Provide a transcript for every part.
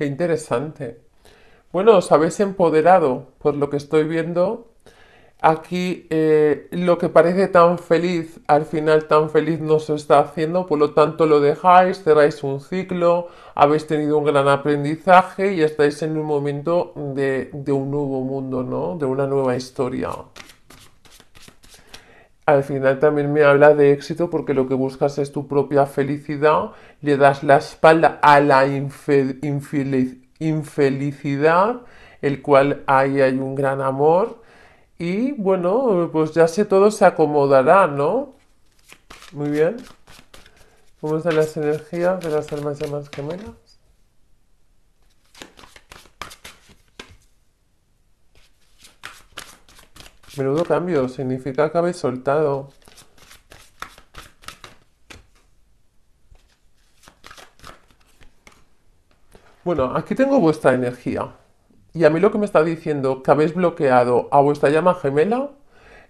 Qué interesante. Bueno, os habéis empoderado, por lo que estoy viendo. Aquí eh, lo que parece tan feliz, al final tan feliz no se está haciendo, por lo tanto lo dejáis, cerráis un ciclo, habéis tenido un gran aprendizaje y estáis en un momento de, un nuevo mundo, ¿no? De una nueva historia. Al final también me habla de éxito porque lo que buscas es tu propia felicidad le das la espalda a la infelicidad, el cual ahí hay un gran amor. Y bueno, pues ya sé todo se acomodará, ¿no? Muy bien. ¿Cómo están las energías de las almas llamadas gemelas? Menudo cambio, significa que habéis soltado. Bueno, aquí tengo vuestra energía. Y a mí lo que me está diciendo que habéis bloqueado a vuestra llama gemela,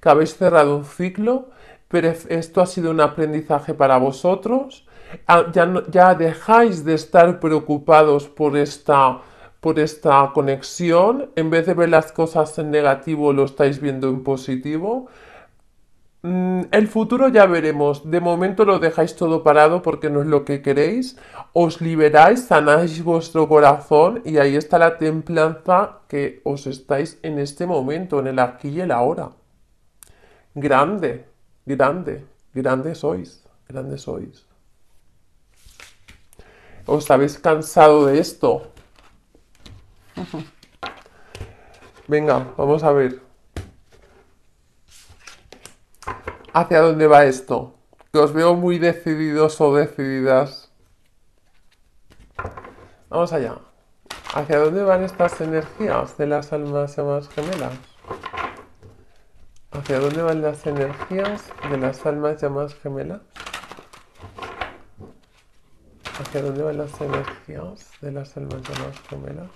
que habéis cerrado un ciclo, pero esto ha sido un aprendizaje para vosotros. Ah, ya, dejáis de estar preocupados por esta, por esta conexión. En vez de ver las cosas en negativo, lo estáis viendo en positivo. Mm, el futuro ya veremos. De momento lo dejáis todo parado porque no es lo que queréis. Os liberáis, sanáis vuestro corazón y ahí está la templanza que os estáis en este momento, en el aquí y el ahora. Grande, grande, grande sois, grande sois. Os habéis cansado de esto. Venga, vamos a ver hacia dónde va esto. Que os veo muy decididos o decididas. Vamos allá. ¿Hacia dónde van estas energías de las almas, llamadas gemelas? ¿Hacia dónde van las energías de las almas llamadas gemelas? ¿Hacia dónde van las energías de las almas llamadas gemelas?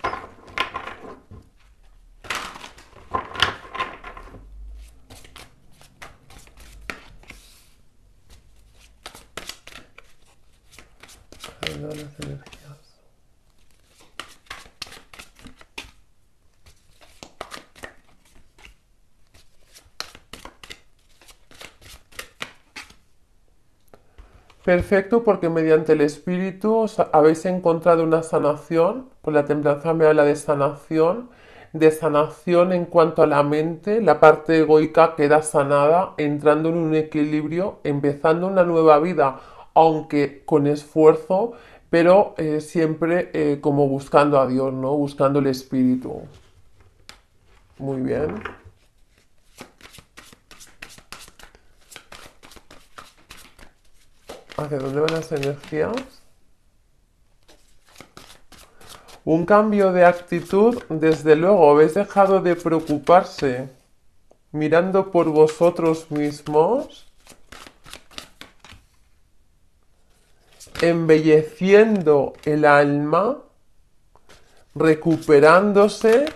Perfecto, porque mediante el Espíritu habéis encontrado una sanación, pues la templanza me habla de sanación, de sanación en cuanto a la mente, la parte egoica queda sanada, entrando en un equilibrio, empezando una nueva vida, aunque con esfuerzo, pero eh, siempre eh, como buscando a Dios, ¿no? Buscando el Espíritu. Muy bien. ¿Hacia dónde van las energías? Un cambio de actitud, desde luego, habéis dejado de preocuparse mirando por vosotros mismos, embelleciendo el alma, recuperándose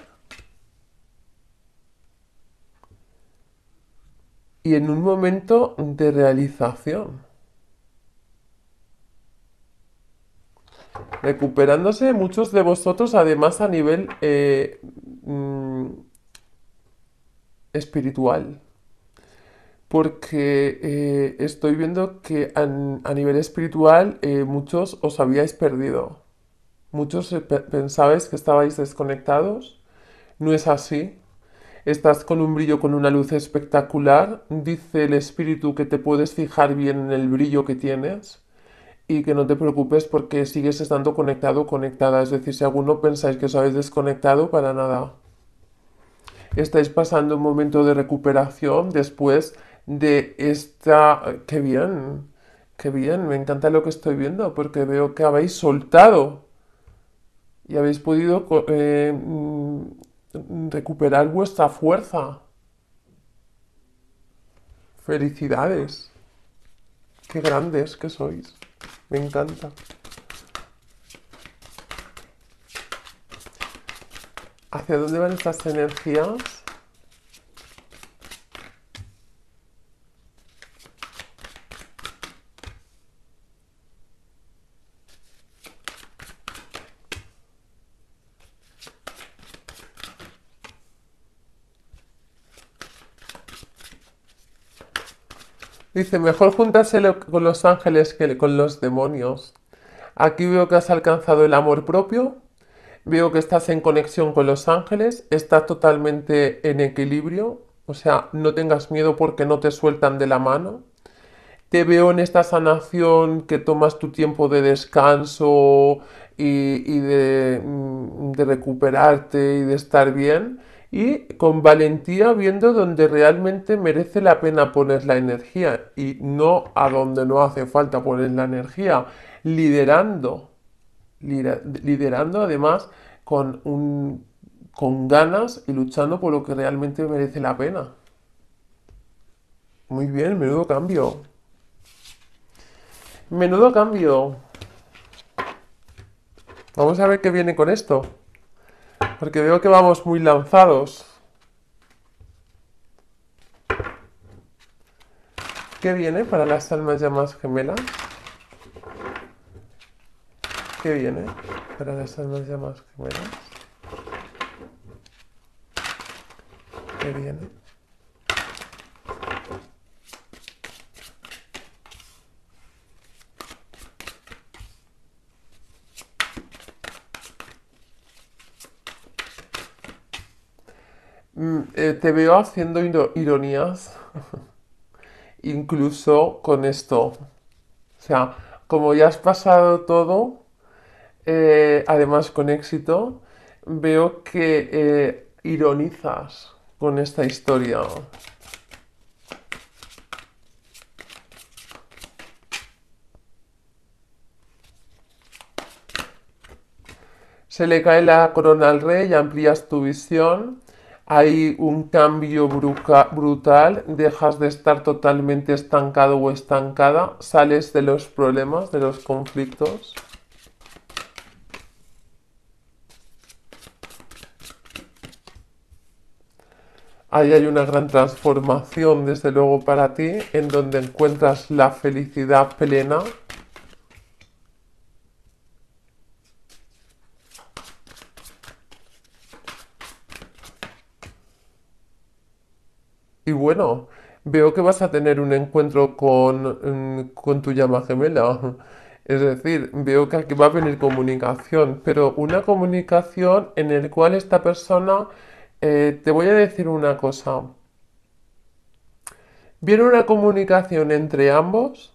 y en un momento de realización. recuperándose muchos de vosotros, además a nivel eh, mm, espiritual. Porque eh, estoy viendo que a nivel espiritual eh, muchos os habíais perdido. Muchos pensabais que estabais desconectados. No es así. Estás con un brillo, con una luz espectacular. Dice el espíritu que te puedes fijar bien en el brillo que tienes y que no te preocupes porque sigues estando conectado conectada. Es decir, si alguno pensáis que os habéis desconectado, para nada. Estáis pasando un momento de recuperación después de esta... ¡Qué bien! ¡Qué bien! Me encanta lo que estoy viendo porque veo que habéis soltado y habéis podido eh, mm, recuperar vuestra fuerza. Felicidades. Qué grandes que sois. Me encanta. ¿Hacia dónde van estas energías? Dice, mejor juntarse con los ángeles que con los demonios. Aquí veo que has alcanzado el amor propio, veo que estás en conexión con los ángeles, estás totalmente en equilibrio, o sea, no tengas miedo porque no te sueltan de la mano. Te veo en esta sanación que tomas tu tiempo de descanso y, mm, de recuperarte y de estar bien y con valentía viendo donde realmente merece la pena poner la energía y no a donde no hace falta poner la energía, liderando, liderando además con, un, con ganas y luchando por lo que realmente merece la pena. Muy bien, menudo cambio. Menudo cambio. Vamos a ver qué viene con esto. Porque veo que vamos muy lanzados. ¿Qué viene para las almas llamas gemelas? ¿Qué viene para las almas llamas gemelas? ¿Qué viene? te veo haciendo ironías, incluso con esto. O sea, como ya has pasado todo, eh, además con éxito, veo que eh, ironizas con esta historia. Se le cae la corona al rey amplías tu visión hay un cambio brutal, dejas de estar totalmente estancado o estancada, sales de los problemas, de los conflictos. Ahí hay una gran transformación, desde luego, para ti, en donde encuentras la felicidad plena, veo que vas a tener un encuentro mm, con, tu llama gemela. Es decir, veo que aquí va a venir comunicación, pero una comunicación en el cual esta persona, eh, te voy a decir una cosa, viene una comunicación entre ambos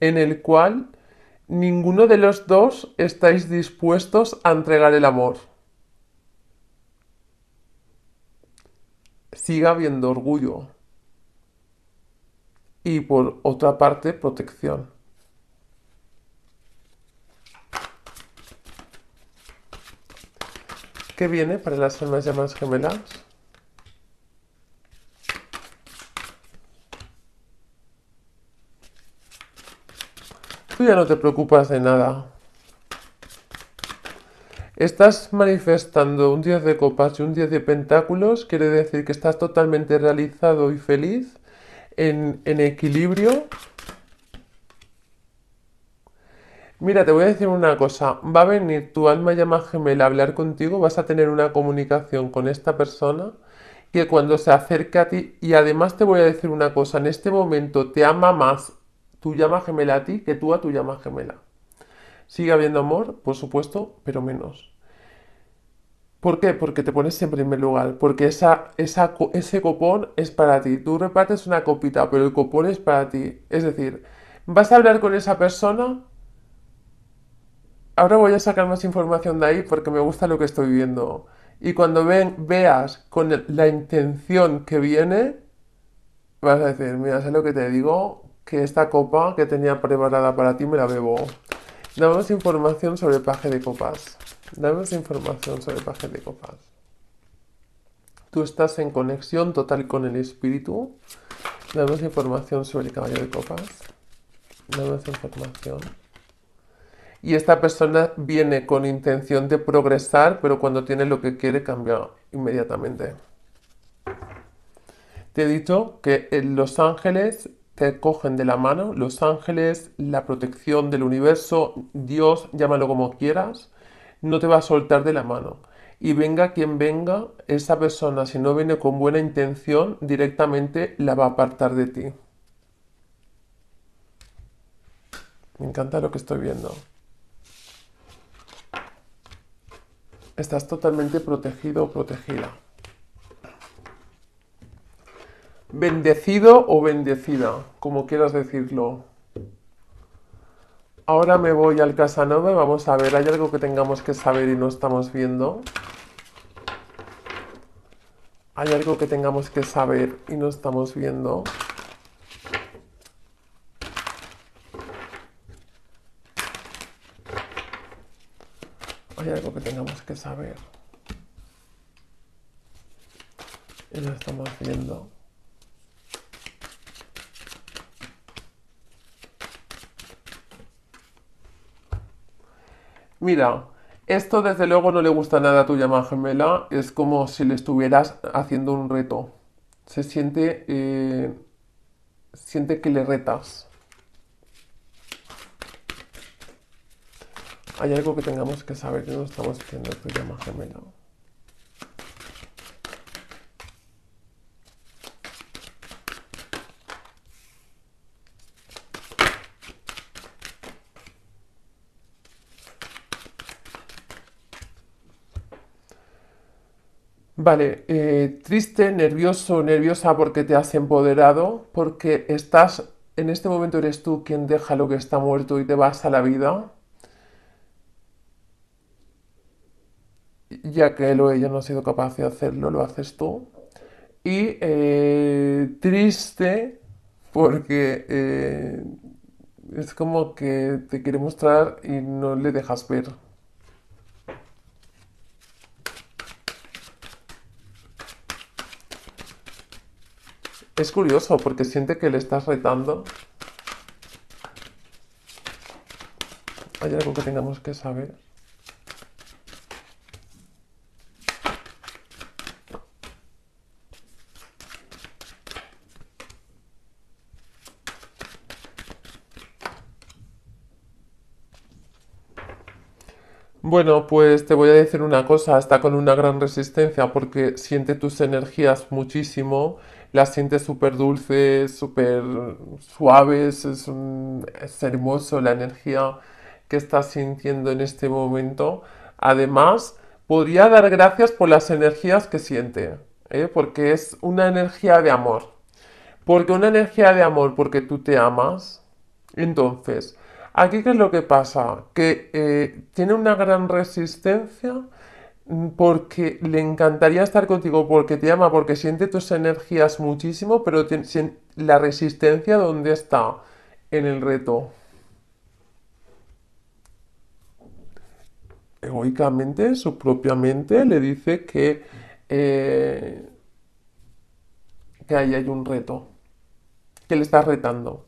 en el cual ninguno de los dos estáis dispuestos a entregar el amor. siga habiendo orgullo y por otra parte protección. ¿Qué viene para las almas llamadas gemelas? Tú ya no te preocupas de nada. Estás manifestando un 10 de copas y un 10 de pentáculos, quiere decir que estás totalmente realizado y feliz, en, equilibrio. Mira, te voy a decir una cosa, va a venir tu alma llama gemela a hablar contigo, vas a tener una comunicación con esta persona que cuando se acerque a ti, y además te voy a decir una cosa, en este momento te ama más tu llama gemela a ti que tú a tu llama gemela. Sigue habiendo amor, por supuesto, pero menos. ¿Por qué? Porque te pones en primer lugar, porque esa, ese copón es para ti. Tú repartes una copita, pero el copón es para ti. Es decir, vas a hablar con esa persona. Ahora voy a sacar más información de ahí porque me gusta lo que estoy viendo. Y cuando veas con la intención que viene, vas a decir, mira, ¿sabes lo que te digo? Que esta copa que tenía preparada para ti me la bebo. Damos información sobre el paje de copas dame información sobre el paje de Copas. Tú estás en conexión total con el espíritu. dame información sobre el caballo de copas. dame información. Y esta persona viene con intención de progresar, pero cuando tiene lo que quiere cambia inmediatamente. Te he dicho que en eh, los ángeles te cogen de la mano, los ángeles, la protección del universo, Dios, llámalo como quieras, no te va a soltar de la mano. Y venga quien venga, esa persona, si no viene con buena intención, directamente la va a apartar de ti. Me encanta lo que estoy viendo. Estás totalmente protegido o protegida. Bendecido o bendecida, como quieras decirlo. Ahora me voy al Casanova. Vamos a ver, ¿hay algo que tengamos que saber y no estamos viendo? ¿Hay algo que tengamos que saber y no estamos viendo? ¿Hay algo que tengamos que saber? Y no estamos viendo. mira, esto desde luego no le gusta nada a tu llama gemela, es como si le estuvieras haciendo un reto. Se siente, eh, siente que le retas. Hay algo que tengamos que saber que no estamos haciendo tu llama gemela. Vale, eh, triste, nervioso, nerviosa porque te has empoderado, porque estás, en este momento eres tú quien deja lo que está muerto y te vas a la vida, ya que él o ella no ha sido capaz de hacerlo, lo haces tú. Y eh, triste porque eh, es como que te quiere mostrar y no le dejas ver. Es curioso porque siente que le estás retando. Hay algo que tengamos que saber. Bueno, pues te voy a decir una cosa, está con una gran resistencia porque siente tus energías muchísimo, las siente súper dulces, súper suaves, es, hermoso la energía que estás sintiendo en este momento. Además, podría dar gracias por las energías que siente, ¿eh? porque es una energía de amor. Porque una energía de amor, porque tú te amas, entonces Aquí, ¿qué es lo que pasa? Que eh, tiene una gran resistencia mm, porque le encantaría estar contigo, porque te ama, porque siente tus energías muchísimo, pero la resistencia, ¿dónde está? En el reto. Egoicamente, su propia mente le dice que, eh, que ahí hay un reto, que le estás retando.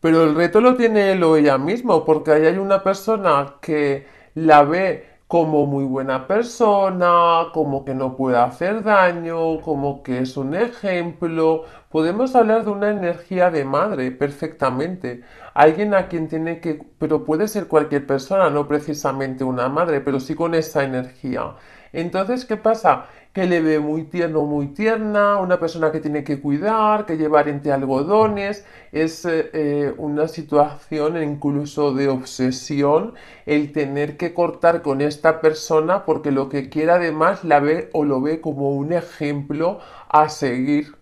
Pero el reto lo tiene él o ella mismo, porque ahí hay una persona que la ve como muy buena persona, como que no puede hacer daño, como que es un ejemplo. Podemos hablar de una energía de madre perfectamente. Alguien a quien tiene que... pero puede ser cualquier persona, no precisamente una madre, pero sí con esa energía. Entonces, ¿qué pasa? Que le ve muy tierno, muy tierna, una persona que tiene que cuidar, que llevar entre algodones, es eh, una situación incluso de obsesión el tener que cortar con esta persona porque lo que quiera además la ve o lo ve como un ejemplo a seguir.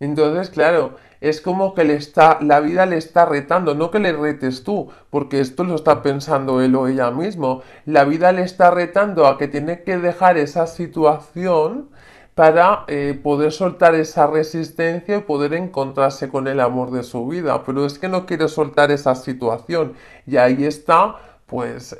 Entonces, claro, es como que le está, la vida le está retando, no que le retes tú, porque esto lo está pensando él o ella mismo. La vida le está retando a que tiene que dejar esa situación para eh, poder soltar esa resistencia y poder encontrarse con el amor de su vida. Pero es que no quiere soltar esa situación y ahí está pues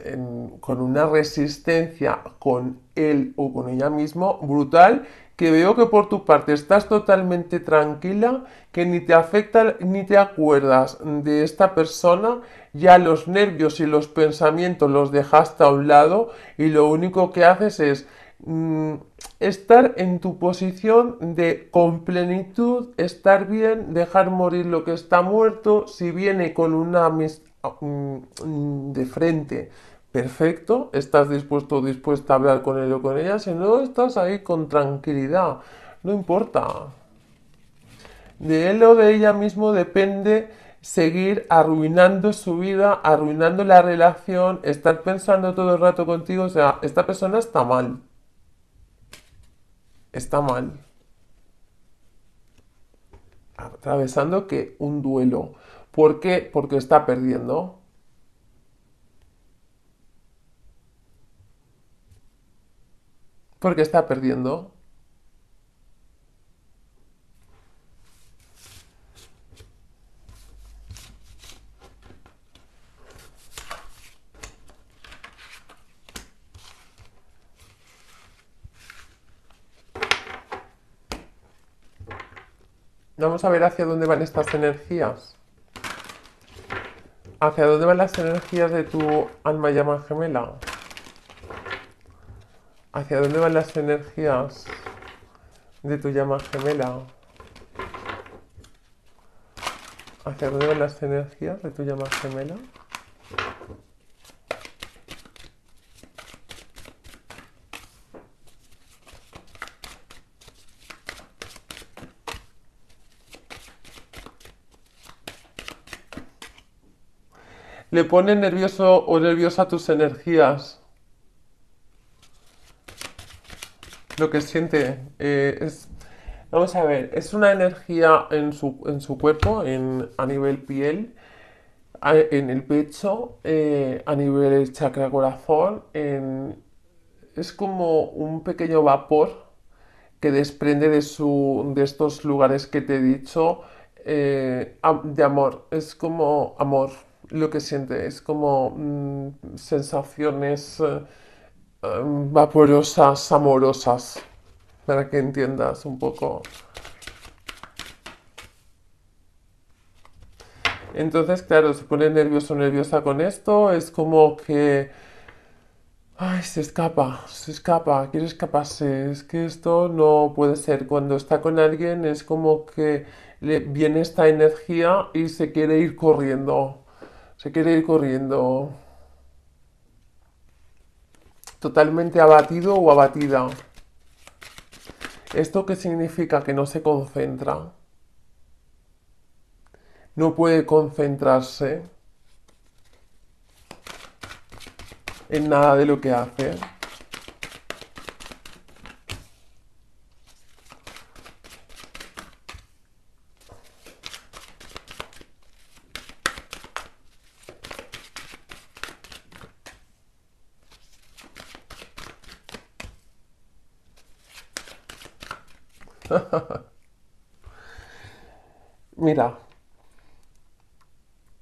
con una resistencia con él o con ella mismo brutal que veo que por tu parte estás totalmente tranquila, que ni te afecta ni te acuerdas de esta persona, ya los nervios y los pensamientos los dejaste a un lado y lo único que haces es mm, estar en tu posición de con plenitud, estar bien, dejar morir lo que está muerto, si viene con una mm, de frente perfecto, estás dispuesto o dispuesta a hablar con él o con ella, si no, estás ahí con tranquilidad, no importa. De él o de ella mismo depende seguir arruinando su vida, arruinando la relación, estar pensando todo el rato contigo, o sea, esta persona está mal. Está mal. Atravesando que un duelo. ¿Por qué? Porque está perdiendo. porque está perdiendo. Vamos a ver hacia dónde van estas energías. ¿Hacia dónde van las energías de tu alma llama gemela? ¿Hacia dónde van las energías de tu llama gemela? ¿Hacia dónde van las energías de tu llama gemela? le pone nervioso o nerviosa tus energías. lo que siente eh, es, vamos a ver, es una energía en su, cuerpo, en, a nivel piel, en el pecho, eh, a nivel chakra corazón, es como un pequeño vapor que desprende de, su, de estos lugares que te he dicho eh, de amor, es como amor lo que siente, es como mm, sensaciones... Um, vaporosas, amorosas, para que entiendas un poco. Entonces, claro, se pone nervioso, nerviosa con esto, es como que... Ay, se escapa, se escapa, quiere escaparse. Es que esto no puede ser. Cuando está con alguien es como que le viene esta energía y se quiere ir corriendo. Se quiere ir corriendo totalmente abatido o abatida. ¿Esto qué significa? Que no se concentra. No puede concentrarse en nada de lo que hace. Mira,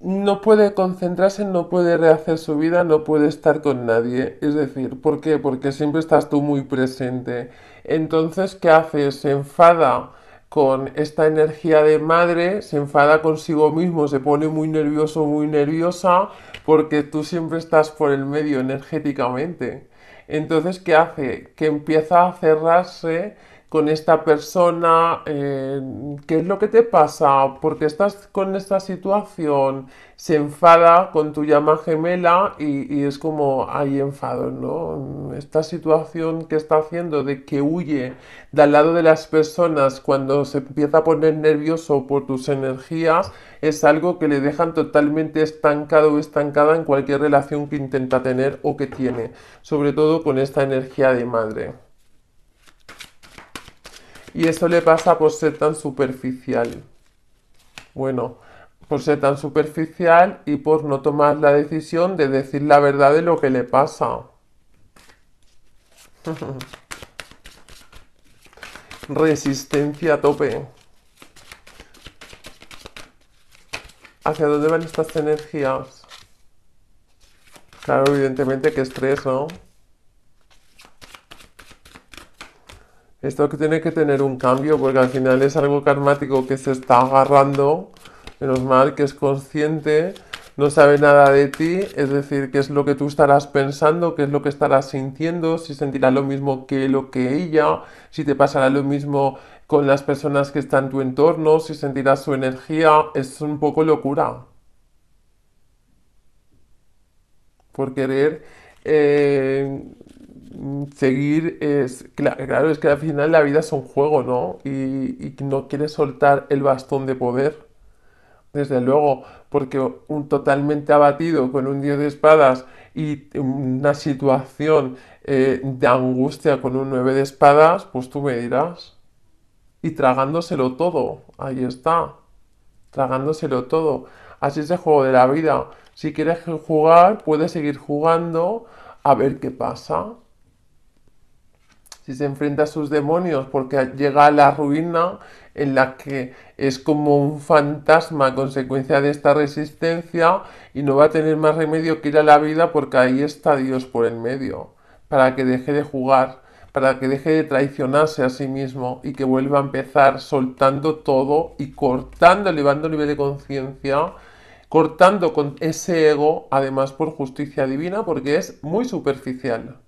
no puede concentrarse, no puede rehacer su vida, no puede estar con nadie. Es decir, ¿por qué? Porque siempre estás tú muy presente. Entonces, ¿qué hace? Se enfada con esta energía de madre, se enfada consigo mismo, se pone muy nervioso, muy nerviosa, porque tú siempre estás por el medio energéticamente. Entonces, ¿qué hace? Que empieza a cerrarse con esta persona, eh, qué es lo que te pasa, porque estás con esta situación, se enfada con tu llama gemela y, y es como hay enfado, ¿no? Esta situación que está haciendo de que huye del lado de las personas cuando se empieza a poner nervioso por tus energías, es algo que le dejan totalmente estancado o estancada en cualquier relación que intenta tener o que tiene, sobre todo con esta energía de madre. Y eso le pasa por ser tan superficial. Bueno, por ser tan superficial y por no tomar la decisión de decir la verdad de lo que le pasa. Resistencia a tope. ¿Hacia dónde van estas energías? Claro, evidentemente que estrés, ¿no? Esto tiene que tener un cambio porque al final es algo karmático que se está agarrando, menos mal que es consciente, no sabe nada de ti, es decir, qué es lo que tú estarás pensando, qué es lo que estarás sintiendo, si sentirás lo mismo que lo que ella, si te pasará lo mismo con las personas que están en tu entorno, si sentirás su energía, es un poco locura. Por querer eh, seguir es, claro, es que al final la vida es un juego, ¿no? Y, no quieres soltar el bastón de poder, desde luego, porque un totalmente abatido con un 10 de espadas y una situación eh, de angustia con un nueve de espadas, pues tú me dirás. Y tragándoselo todo, ahí está, tragándoselo todo. Así es el juego de la vida. Si quieres jugar, puedes seguir jugando a ver qué pasa si se enfrenta a sus demonios porque llega a la ruina en la que es como un fantasma a consecuencia de esta resistencia y no va a tener más remedio que ir a la vida porque ahí está Dios por el medio, para que deje de jugar, para que deje de traicionarse a sí mismo y que vuelva a empezar soltando todo y cortando, elevando el nivel de conciencia cortando con ese ego, además por justicia divina, porque es muy superficial.